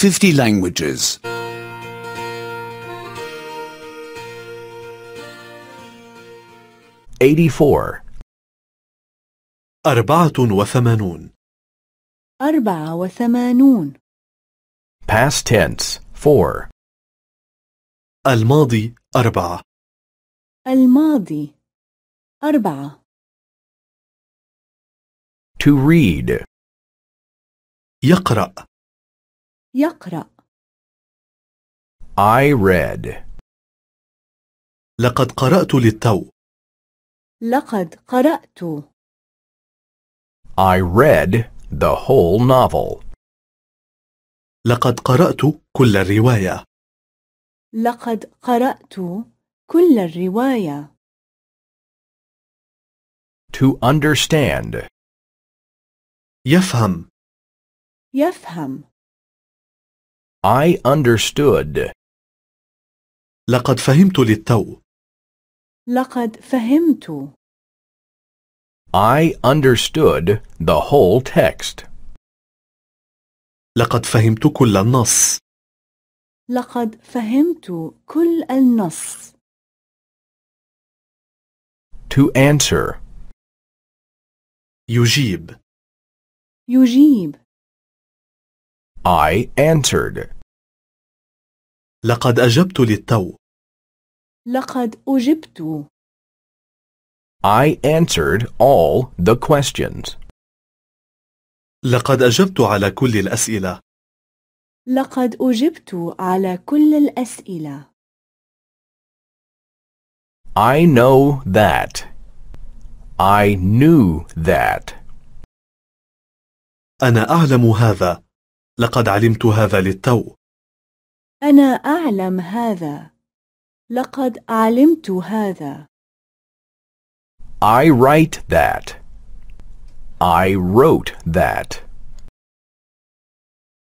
50 languages. 84 84 84 Past tense 4 الماضي أربعة الماضي أربعة To read يقرأ يقرأ I read لقد قرأت للتو لقد قرأت I read the whole novel لقد قرأت كل الرواية لقد قرأت كل الرواية To understand يفهم يفهم I understood. لقد فهمت للتو. لقد فهمت. I understood the whole text. لقد فهمت كل النص. لقد فهمت كل النص. To answer. يجيب. يجيب. I answered. لقد أجبت للتو. لقد أجبت. I answered all the questions. لقد أجبت على كل الأسئلة. لقد أجبت على كل الأسئلة. I know that. I knew that. أنا أعلم هذا. لقد علمت هذا للتو أنا أعلم هذا لقد علمت هذا I write that I wrote that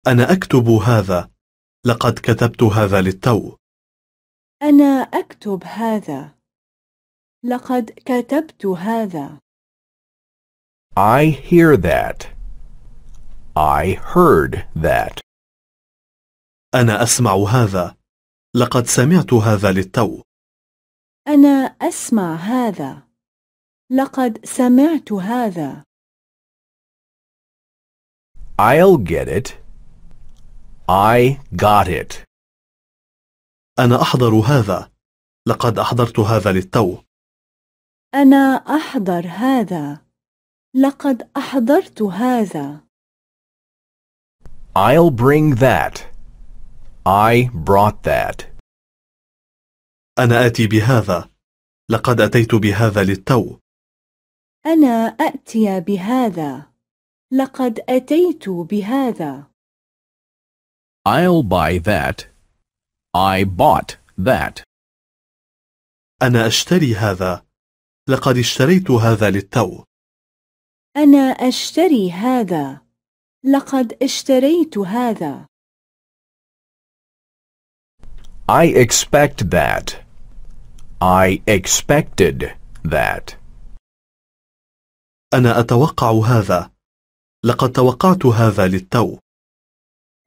أنا أكتب هذا لقد كتبت هذا للتو أنا أكتب هذا لقد كتبت هذا I hear that I heard that. أنا أسمع هذا. لقد سمعت هذا للتو. أنا أسمع هذا. لقد سمعت هذا. I'll get it. I got it. أنا أحضر هذا. لقد أحضرت هذا للتو. أنا أحضر هذا. لقد أحضرت هذا. I'll bring that. I brought that. أنا آتي بهذا. لقد أتيت بهذا للتو. أنا آتي بهذا. لقد أتيت بهذا. I'll buy that. I bought that. أنا أشتري هذا. لقد اشتريت هذا للتو. أنا أشتري هذا. لقد اشتريت هذا. I expect that. I expected that. أنا أتوقع هذا. لقد توقعت هذا للتو.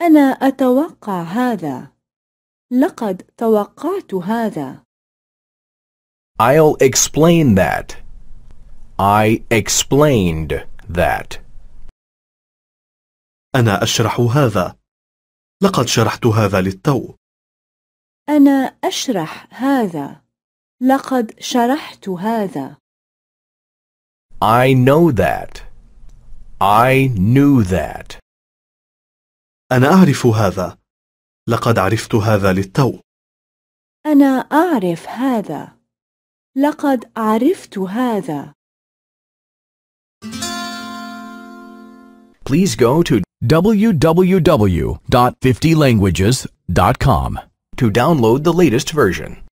أنا أتوقع هذا. لقد توقعت هذا. I'll explain that. I explained that. أنا أشرح هذا. لقد شرحت هذا للتو. أنا أشرح هذا. لقد شرحت هذا. I know that. I knew that. أنا أعرف هذا. لقد عرفت هذا للتو. أنا أعرف هذا. لقد عرفت هذا. Please go to www.50languages.com to download the latest version.